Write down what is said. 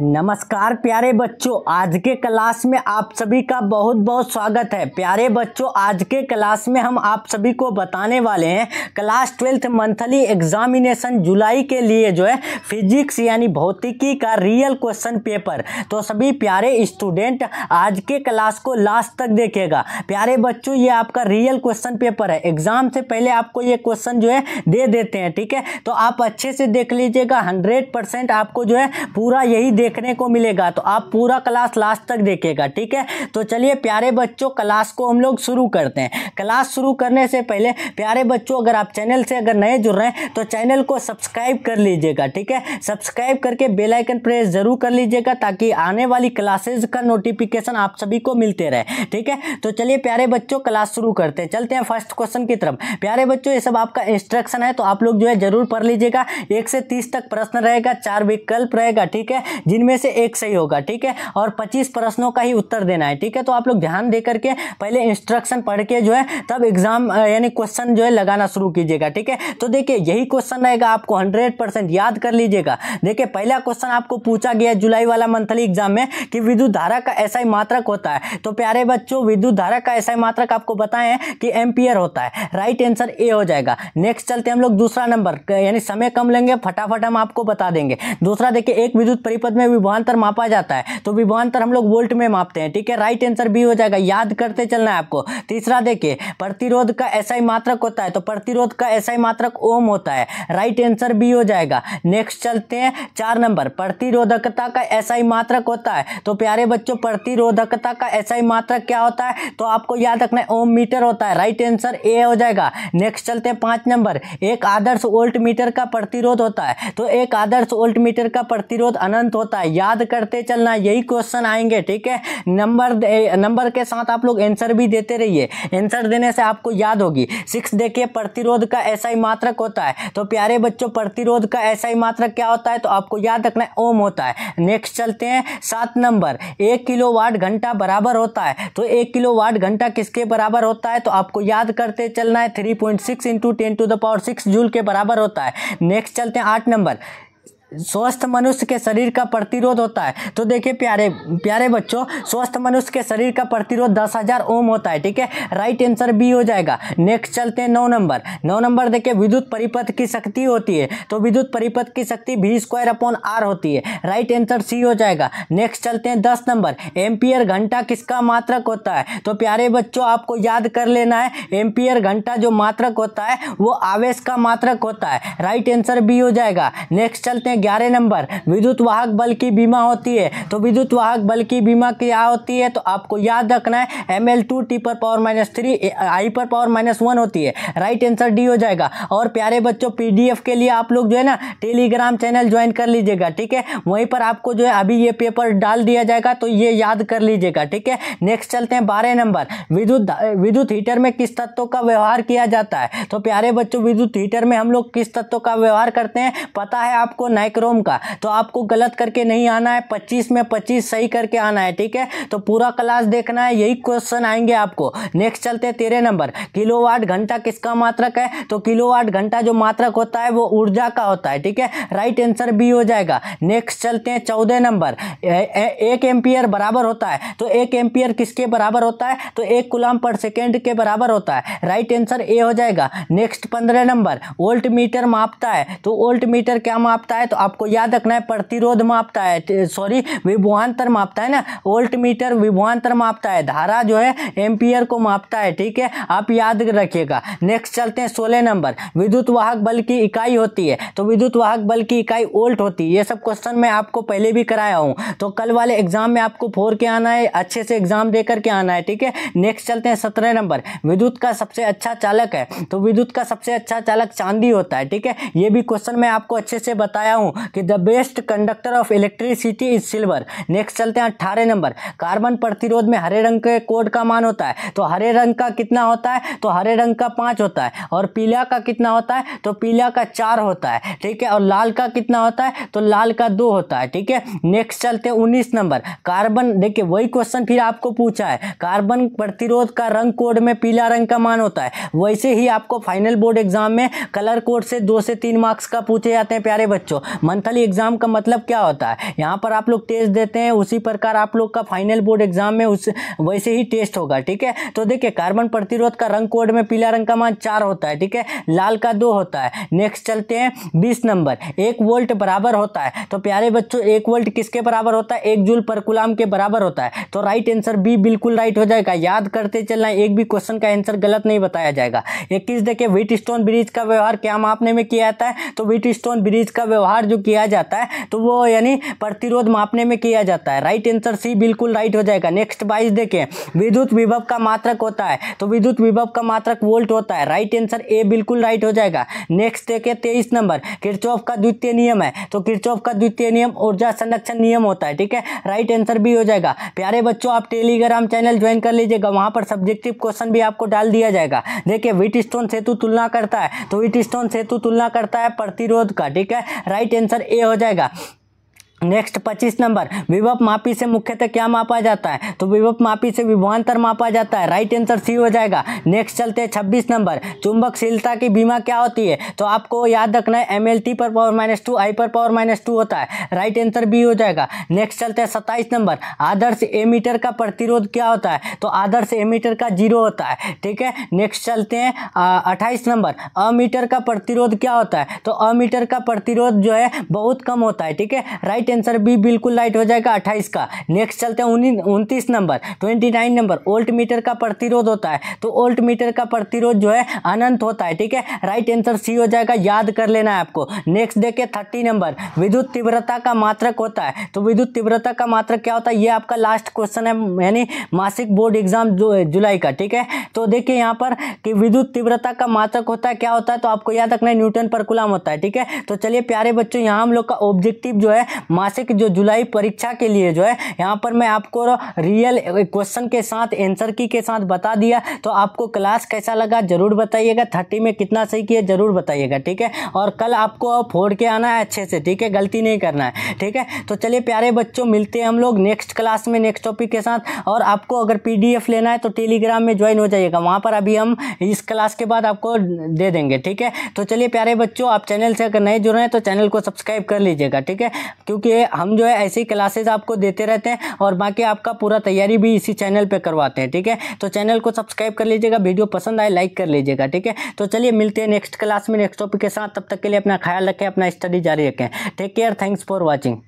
नमस्कार प्यारे बच्चों आज के क्लास में आप सभी का बहुत बहुत स्वागत है प्यारे बच्चों आज के क्लास में हम आप सभी को बताने वाले हैं क्लास ट्वेल्थ मंथली एग्जामिनेशन जुलाई के लिए जो है फिजिक्स यानी भौतिकी का रियल क्वेश्चन पेपर तो सभी प्यारे स्टूडेंट आज के क्लास को लास्ट तक देखेगा प्यारे बच्चों ये आपका रियल क्वेश्चन पेपर है एग्ज़ाम से पहले आपको ये क्वेश्चन जो है दे देते हैं ठीक है तो आप अच्छे से देख लीजिएगा हंड्रेड आपको जो है पूरा यही देखने को मिलेगा तो आप पूरा क्लास लास्ट तक देखेगा ठीक है तो चलिए प्यारे बच्चों क्लास को हम लोग शुरू करते हैं क्लास शुरू करने से पहले प्यारे बच्चों अगर आप चैनल से अगर नए जुड़ रहे हैं तो चैनल को सब्सक्राइब कर लीजिएगा ठीक है सब्सक्राइब करके बेलाइकन प्रेस ज़रूर कर लीजिएगा ताकि आने वाली क्लासेज का नोटिफिकेशन आप सभी को मिलते रहे ठीक है तो चलिए प्यारे बच्चों क्लास शुरू करते हैं चलते हैं फर्स्ट क्वेश्चन की तरफ प्यारे बच्चों ये सब आपका इंस्ट्रक्शन है तो आप लोग जो है जरूर पढ़ लीजिएगा एक से तीस तक प्रश्न रहेगा चार विकल्प रहेगा ठीक है जिनमें से एक सही होगा ठीक है और पच्चीस प्रश्नों का ही उत्तर देना है ठीक है तो आप लोग ध्यान दे करके पहले इंस्ट्रक्शन पढ़ के जो है तब एग्जाम यानी क्वेश्चन जो है लगाना शुरू कीजिएगा ठीक है तो देखिए यही क्वेश्चन रहेगा आपको हंड्रेड परसेंट याद कर लीजिएगा देखिए पहला क्वेश्चन आपको पूछा गया जुलाई वाला मंथली एग्जाम में कि विद्युत धारा का ऐसा ही मात्रक होता है तो प्यारे बच्चों विद्युत धारा का ऐसा ही मात्रक आपको बताएं कि एम्पियर होता है राइट आंसर ए हो जाएगा नेक्स्ट चलते हम लोग दूसरा नंबर यानी समय कम लेंगे फटाफट हम आपको बता देंगे दूसरा देखिए एक विद्युत परिपथ में विभवांतर मापा जाता है तो विभवांतर हम लोग वोल्ट में मापते हैं ठीक है राइट आंसर बी हो जाएगा याद करते चलना है आपको तीसरा देखिए प्रतिरोध का ऐसा मात्रक होता है तो प्रतिरोध का ऐसा मात्रक ओम होता है राइट आंसर बी हो जाएगा नेक्स्ट चलते हैं चार नंबर प्रतिरोधकता का ऐसा मात्रक होता है तो प्यारे बच्चों प्रतिरोधकता का ऐसा मात्रक क्या होता है तो आपको याद रखना है ओम मीटर होता है राइट आंसर ए हो जाएगा नेक्स्ट चलते हैं पांच नंबर एक आदर्श वोल्ट मीटर का प्रतिरोध होता है तो एक आदर्श वोल्ट मीटर का प्रतिरोध अनंत होता होता है याद करते चलना यही क्वेश्चन आएंगे ठीक है नंबर नंबर के साथ आप लोग आंसर भी देते रहिए आंसर देने से आपको याद होगी सिक्स देखिए प्रतिरोध का ऐसा ही मात्रक होता है तो प्यारे बच्चों प्रतिरोध का ऐसा ही मात्रक क्या होता है तो आपको याद रखना ओम होता है नेक्स्ट चलते हैं सात नंबर एक किलो वाट घंटा बराबर होता है तो एक किलो वाट घंटा किसके बराबर होता है तो आपको याद करते चलना है three point six into ten to the power six joule के बराबर होता है नेक्स्ट चलते हैं आठ नंबर स्वस्थ मनुष्य के शरीर का प्रतिरोध होता है तो देखिए प्यारे प्यारे बच्चों स्वस्थ मनुष्य के शरीर का प्रतिरोध दस हजार ओम होता है ठीक है राइट आंसर बी हो जाएगा नेक्स्ट चलते हैं नौ नंबर नौ नंबर देखिए विद्युत परिपथ की शक्ति होती है तो विद्युत परिपथ की शक्ति भी स्क्वायर अपॉन आर होती है राइट आंसर सी हो जाएगा नेक्स्ट चलते हैं दस नंबर एम्पियर घंटा किसका मात्रक होता है तो प्यारे बच्चों आपको याद कर लेना है एम्पियर घंटा जो मात्रक होता है वो आवेश का मात्रक होता है राइट आंसर बी हो जाएगा नेक्स्ट चलते हैं में ग्यारह नंबर विद्युत वाहक बल की बीमा होती है तो विद्युत वाहक बल की बीमा क्या होती है तो आपको याद रखना है एम एल टू टी पर पावर माइनस थ्री आई पर पावर माइनस वन होती है राइट आंसर डी हो जाएगा और प्यारे बच्चों पीडीएफ के लिए आप लोग जो है ना टेलीग्राम चैनल ज्वाइन कर लीजिएगा ठीक है वहीं पर आपको जो है अभी ये पेपर डाल दिया जाएगा तो ये याद कर लीजिएगा ठीक है नेक्स्ट चलते हैं बारह नंबर विद्युत विद्युत हीटर में किस तत्व का व्यवहार किया जाता है तो प्यारे बच्चों विद्युत हीटर में हम लोग किस तत्व का व्यवहार करते हैं पता है आपको नाइट माइक्रोम का तो आपको गलत करके नहीं आना है पच्चीस में पच्चीस सही करके आना है ठीक है तो पूरा क्लास देखना है यही क्वेश्चन आएंगे आपको नेक्स्ट चलते हैं तेरह नंबर किलो घंटा किसका मात्रक है तो किलो घंटा जो मात्रक होता है वो ऊर्जा का होता है ठीक है राइट आंसर बी हो जाएगा नेक्स्ट चलते हैं चौदह नंबर एक एम्पियर बराबर होता है तो एक एम्पियर किसके बराबर होता है तो एक गुलाम पर सेकेंड के बराबर होता है राइट आंसर ए हो जाएगा नेक्स्ट पंद्रह नंबर वोल्ट मीटर मापता है तो वोल्ट मीटर क्या मापता है तो आपको याद रखना है प्रतिरोध मापता है सॉरी विभुआंतर मापता है ना वोल्ट मीटर विभवान्तर मापता है धारा जो है एम्पियर को मापता है ठीक है आप याद रखिएगा नेक्स्ट चलते हैं सोलह नंबर विद्युत वाहक बल की इकाई होती है तो विद्युत वाहक बल की इकाई वोल्ट होती है ये सब क्वेश्चन मैं आपको पहले भी कराया हूँ तो कल वाले एग्जाम में आपको फोर के आना है अच्छे से एग्जाम दे करके आना है ठीक है नेक्स्ट चलते हैं सत्रह नंबर विद्युत का सबसे अच्छा चालक है तो विद्युत का सबसे अच्छा चालक चांदी होता है ठीक है ये भी क्वेश्चन मैं आपको अच्छे से बताया हूँ दोस्तों कि the best conductor of electricity is silver next चलते हैं अट्ठारह नंबर कार्बन प्रतिरोध में हरे रंग के कोड का मान होता है तो हरे रंग का कितना होता है तो हरे रंग का पाँच होता है और पीला का कितना होता है तो पीला का चार होता है ठीक है और लाल का कितना होता है तो लाल का दो होता है ठीक है नेक्स्ट चलते हैं उन्नीस नंबर कार्बन देखिए वही क्वेश्चन फिर आपको पूछा है कार्बन प्रतिरोध का रंग कोड में पीला रंग का मान होता है वैसे ही आपको फाइनल बोर्ड एग्जाम में कलर कोड से दो से तीन मार्क्स का पूछे जाते हैं प्यारे बच्चों मंथली एग्ज़ाम का मतलब क्या होता है यहाँ पर आप लोग टेस्ट देते हैं उसी प्रकार आप लोग का फाइनल बोर्ड एग्जाम में उस वैसे ही टेस्ट होगा ठीक है तो देखिए कार्बन प्रतिरोध का रंग कोड में पीला रंग का मान चार होता है ठीक है लाल का दो होता है नेक्स्ट चलते हैं बीस नंबर एक वोल्ट बराबर होता है तो प्यारे बच्चों एक वोल्ट किसके बराबर होता है एक जूल पर गुलाम के बराबर होता है तो राइट आंसर बी बिल्कुल राइट हो जाएगा याद करते चलना एक भी क्वेश्चन का आंसर गलत नहीं बताया जाएगा इक्कीस देखिए व्हीट स्टोन ब्रिज का व्यवहार क्या मापने में किया जाता है तो व्हीट स्टोन ब्रिज का व्यवहार जो किया जाता है तो वो यानी प्रतिरोध मापने में किया जाता है राइट आंसर सी बिल्कुल राइट हो जाएगा नेक्स्ट बाइस देखें विद्युत विभव का मात्रक होता है तो विद्युत विभव का मात्रक वोल्ट होता है राइट आंसर ए बिल्कुल राइट हो जाएगा नेक्स्ट देखें तेईस नंबर किरचौफ का द्वितीय नियम है तो किरचौफ का द्वितीय नियम ऊर्जा संरक्षण नियम होता है ठीक है राइट आंसर भी हो जाएगा प्यारे बच्चों आप टेलीग्राम चैनल ज्वाइन कर लीजिएगा वहाँ पर सब्जेक्टिव क्वेश्चन भी आपको डाल दिया जाएगा देखिए विट सेतु तुलना करता है तो विट सेतु तुलना करता है प्रतिरोध का ठीक है राइट आंसर ए हो जाएगा नेक्स्ट पच्चीस नंबर विभव मापी से मुख्यतः क्या मापा जाता है तो विभव मापी से विभवान्तर मापा जाता है राइट आंसर सी हो जाएगा नेक्स्ट चलते हैं छब्बीस नंबर चुंबकशीलता की बीमा क्या होती है तो आपको याद रखना है एम एल टी पर पावर माइनस टू आई पर पावर माइनस टू होता है राइट आंसर बी हो जाएगा नेक्स्ट चलते हैं सत्ताईस नंबर आदर्श एमीटर का प्रतिरोध क्या होता है तो आदर्श एमीटर का जीरो होता है ठीक है नेक्स्ट चलते हैं अट्ठाईस नंबर अमीटर का प्रतिरोध क्या होता है तो अमीटर का प्रतिरोध जो है बहुत कम होता है ठीक है राइट राइट आंसर बी बिल्कुल राइट हो जाएगा अट्ठाईस का नेक्स्ट चलते हैं उनतीस number twenty nine number voltmeter का प्रतिरोध होता है तो ओल्ट मीटर का प्रतिरोध जो है अनंत होता है ठीक है राइट आंसर सी हो जाएगा याद कर लेना है आपको नेक्स्ट देखिए थर्टी नंबर विद्युत तीव्रता का मात्रक होता है तो विद्युत तीव्रता का मात्रक क्या होता है ये आपका लास्ट क्वेश्चन है यानी मासिक बोर्ड एग्जाम जुलाई का ठीक है तो देखिए यहाँ पर कि विद्युत तीव्रता का मात्रक होता है क्या होता है तो आपको याद रखना है न्यूटन पर कुलाम होता है ठीक है तो चलिए प्यारे बच्चों यहाँ हम लोग का ऑब्जेक्टिव जो है मासिक जो जुलाई परीक्षा के लिए जो है यहाँ पर मैं आपको रियल क्वेश्चन के साथ एंसर की के साथ बता दिया तो आपको क्लास कैसा लगा ज़रूर बताइएगा थर्टी में कितना सही किया ज़रूर बताइएगा ठीक है और कल आपको फोड़ के आना है अच्छे से ठीक है गलती नहीं करना है ठीक है तो चलिए प्यारे बच्चों मिलते हैं हम लोग नेक्स्ट क्लास में नेक्स्ट टॉपिक के साथ और आपको अगर पी लेना है तो टेलीग्राम में ज्वाइन हो जाइएगा वहाँ पर अभी हम इस क्लास के बाद आपको दे देंगे ठीक है तो चलिए प्यारे बच्चों आप चैनल से अगर नए जुड़े हैं तो चैनल को सब्सक्राइब कर लीजिएगा ठीक है क्योंकि क्योंकि हम जो है ऐसी क्लासेज आपको देते रहते हैं और बाकी आपका पूरा तैयारी भी इसी चैनल पर करवाते हैं ठीक है तो चैनल को सब्सक्राइब कर लीजिएगा वीडियो पसंद आए लाइक कर लीजिएगा ठीक है तो चलिए मिलते हैं नेक्स्ट क्लास में नेक्स्ट टॉपिक के साथ तब तक के लिए अपना ख्याल रखें अपना स्टडी जारी रखें take care thanks for watching